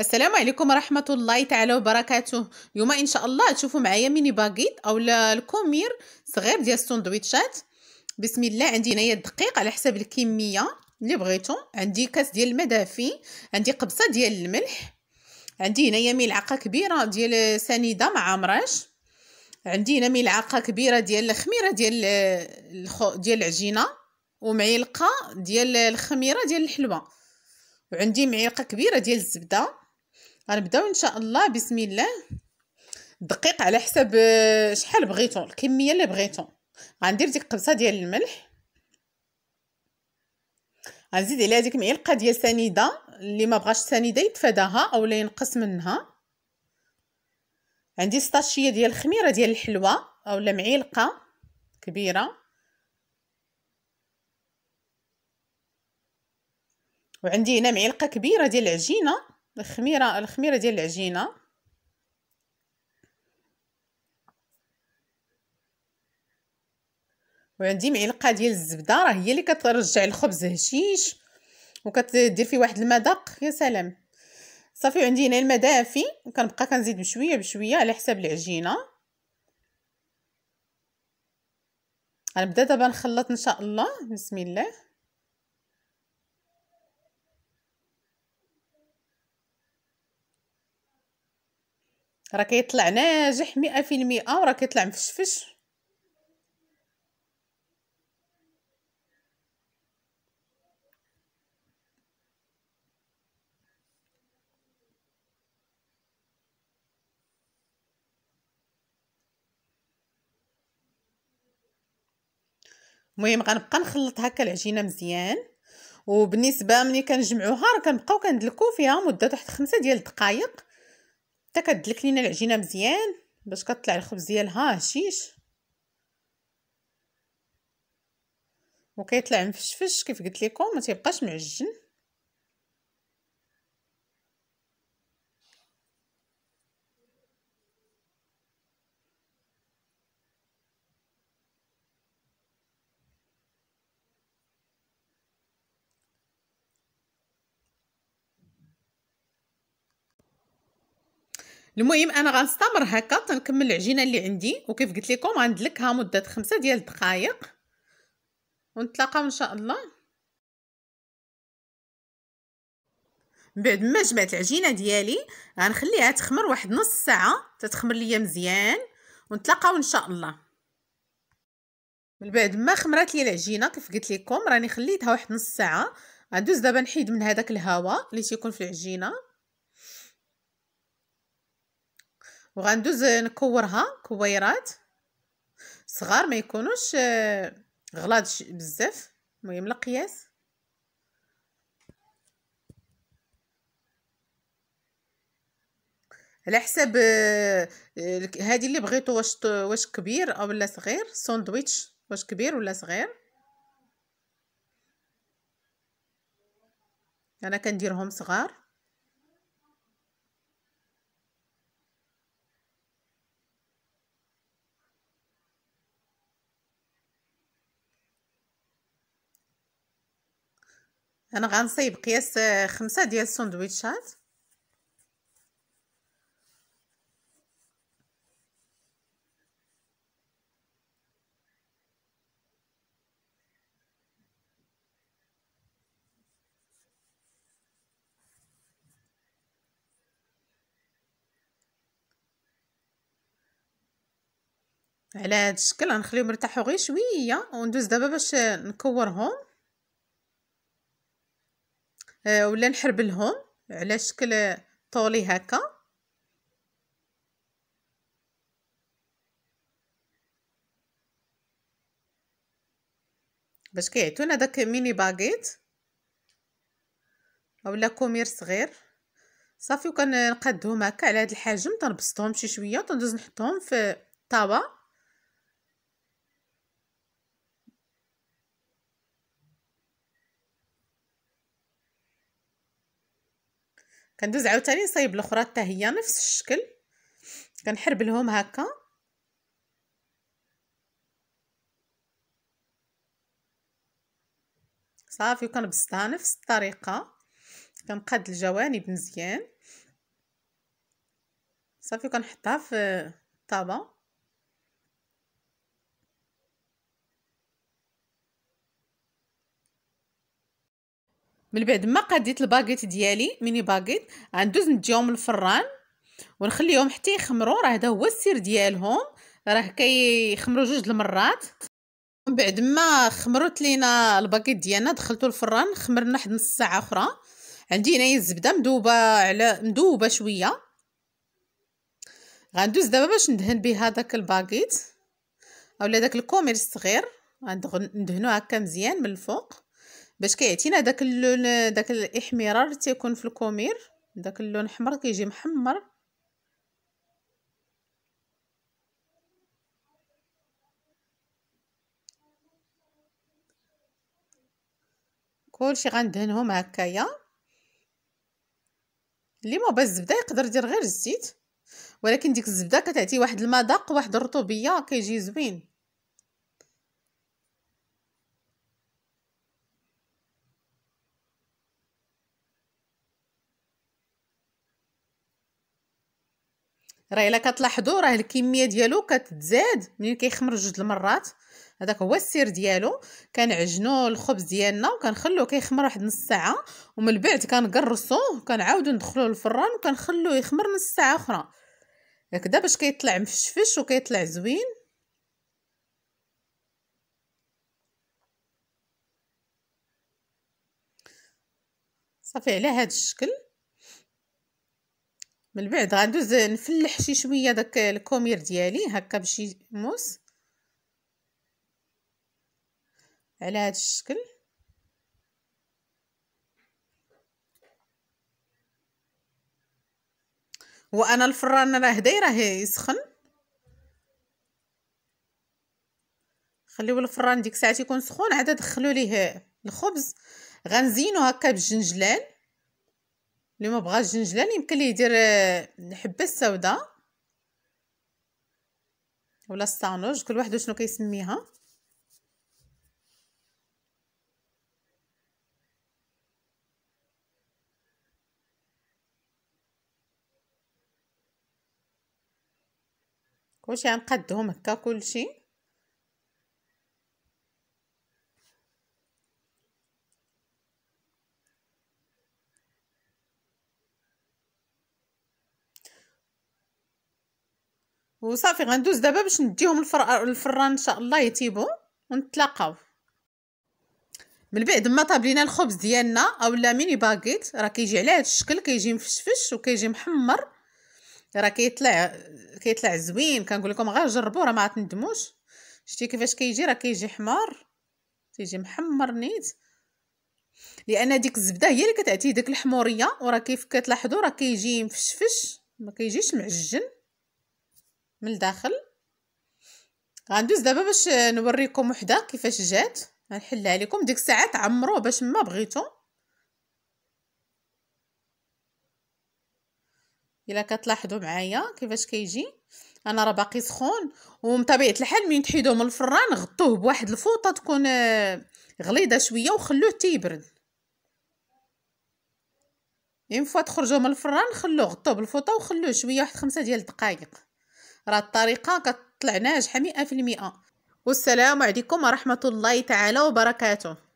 السلام عليكم ورحمه الله تعالى وبركاته اليوم ان شاء الله تشوفوا معايا ميني باغيت اولا الكومير صغير ديال السندويتشات بسم الله عندي هنايا الدقيق على حسب الكميه اللي بغيتو عندي كاس ديال الماء دافي عندي قبصه ديال الملح عندي هنايا ملعقه كبيره ديال سنيده مع عمراش عندي هنا ملعقه كبيره ديال الخميره ديال الخو ديال العجينه ومعلقه ديال الخميره ديال الحلوه وعندي معلقه كبيره ديال الزبده غنبداو ان شاء الله بسم الله دقيق على حساب آه، شحال بغيتو الكميه اللي بغيتو غندير ديك القبصه ديال الملح غنزيد عليها ديك معلقه ديال سنيده اللي ما بغاش السنيده يتفاداها اولا ينقص منها عندي سطاشيه ديال الخميره ديال الحلوه اولا معلقه كبيره وعندي هنا معلقه كبيره ديال العجينه الخميره الخميره ديال العجينه وعندي معلقه ديال الزبده راه هي اللي كترجع الخبز هشيش وكتدير فيه واحد المذاق يا سلام صافي عندي هنا الماء دافي وكنبقى كنزيد بشويه بشويه على حساب العجينه غنبدا دابا نخلط ان شاء الله بسم الله راه كيطلع ناجح مئة في المئة وراه آه، كيطلع مفشفش المهم غنبقى نخلط هكا العجينه مزيان وبالنسبه ملي كنجمعوها راه كنبقاو كندلكو فيها مده واحد خمسة ديال الدقائق حتى كدلك لينا العجينه مزيان باش كطلع الخبز ديالها هشيش وكيطلع مفشفش كيف قلت لكم ما تيبقاش معجن المهم انا غنستمر هكا تنكمل العجينه اللي عندي وكيف قلت لكم غندلكها مده خمسة ديال الدقائق ونتلاقاو ان شاء الله من بعد ما جمعت العجينه ديالي غنخليها تخمر واحد نص ساعه تتخمر ليا مزيان ونتلاقاو ان شاء الله من بعد ما خمرات لي العجينه كيف قلت لكم راني خليتها واحد نص ساعه غندوز دابا نحيد من هذاك الهواء اللي تيكون في العجينه وغندوز نكورها كويرات صغار ما يكونوش آه، غلاض بزاف المهم القياس على حساب هذه آه، اللي بغيتو واش واش كبير اولا صغير ساندويتش واش كبير ولا صغير انا كنديرهم صغار انا غنصايب قياس آه، خمسة ديال السندويتشات على هذا الشكل غنخليهم يرتاحوا غير شويه وندوز دابا باش نكورهم آه ولا نحربلهم على شكل طولي هكا باش كيعطيونا داك ميني باغيت اولا كومير صغير صافي وكنقادهم هكا على هاد الحجم تنبسطهم شي شويه وتندوز نحطهم في طاوه كندوز عاوتاني نصايب الاخرى حتى هي نفس الشكل كنحربلهم هكا صافي وكنبسطها نفس الطريقه كنقاد الجوانب مزيان صافي وكنحطها في الطابه من بعد ما قديت الباكيت ديالي ميني باكيت غندوز نديهم للفران ونخليهم حتى يخمروا راه هذا هو السر ديالهم راه كيخمروا جوج المرات من بعد ما خمرت لينا الباكيت ديالنا دخلتو الفران خمرنا واحد نص ساعه اخرى عندي هنايا الزبده مذوبه على مذوبه شويه غندوز دابا باش ندهن به داك الباكيت اولا داك الكومير الصغير غندهنوه هكا مزيان من الفوق باش كيعطينا داك اللون داك الاحمرار تيكون في الكومير داك اللون حمر كيجي محمر كلشي غندهنهم هكايا اللي ما بس الزبده يقدر يدير غير الزيت ولكن ديك الزبده كتعطي واحد المذاق واحد الرطوبيه كيجي زوين راه الا كتلاحظوا راه الكميه ديالو كتزاد ملي كيخمر جوج المرات هذاك هو السر ديالو كنعجنوا الخبز ديالنا وكنخلوه كيخمر واحد نص ساعه ومن بعد كنقرصوه وكنعاودو ندخلوه للفران وكنخلوه يخمر نص ساعه اخرى هكذا باش كيطلع مفشفش وكيطلع زوين صافي على هذا الشكل من بعد غندوز نفلح شي شويه داك الكومير ديالي هكا بشي موس على هذا الشكل وانا الفران راه دايره يسخن خليو الفران ديك الساعه يكون سخون عاد دخلوا ليه الخبز غنزينو هكا بالجنجلان اللي ما بغاش جنجلان يمكن ليه يدير آه، الحبه السوداء ولا الصانوج كل واحد شنو كيسميها كلشي غنقادهم هكا كلشي وصافي غندوز دابا باش نديهم للفران ان شاء الله يتيبو ونتلاقاو من بعد ما طاب لينا الخبز ديالنا اولا ميني باكيت راه كيجي على هذا الشكل كيجي مفشفش وكيجي محمر راه كيطلع كيطلع زوين كنقول لكم غير جربوه راه ما تندموش شتي كيفاش كيجي راه كيجي حمار كيجي محمر نيت لان ديك الزبده هي اللي كتعطي ديك الحموريه وراه كيف كتلاحظوا راه كيجي مفشفش ما كيجيش معجن من الداخل غندوز دابا باش نوريكم وحده كيفاش جات غنحلها لكم ديك الساعه تعمروه باش ما بغيتو الا كتلاحظوا معايا كيفاش كيجي انا راه باقي سخون ومطبيعه الحال من تحيدوه من الفران غطوه بواحد الفوطه تكون آه، غليظه شويه وخلوه يبرد اون فوا تخرجوا من الفران خلوه غطوه بالفوطه وخلوه شويه واحد خمسة ديال الدقائق راه الطريقه كتطلع ناجحه مئة والسلام عليكم ورحمه الله تعالى وبركاته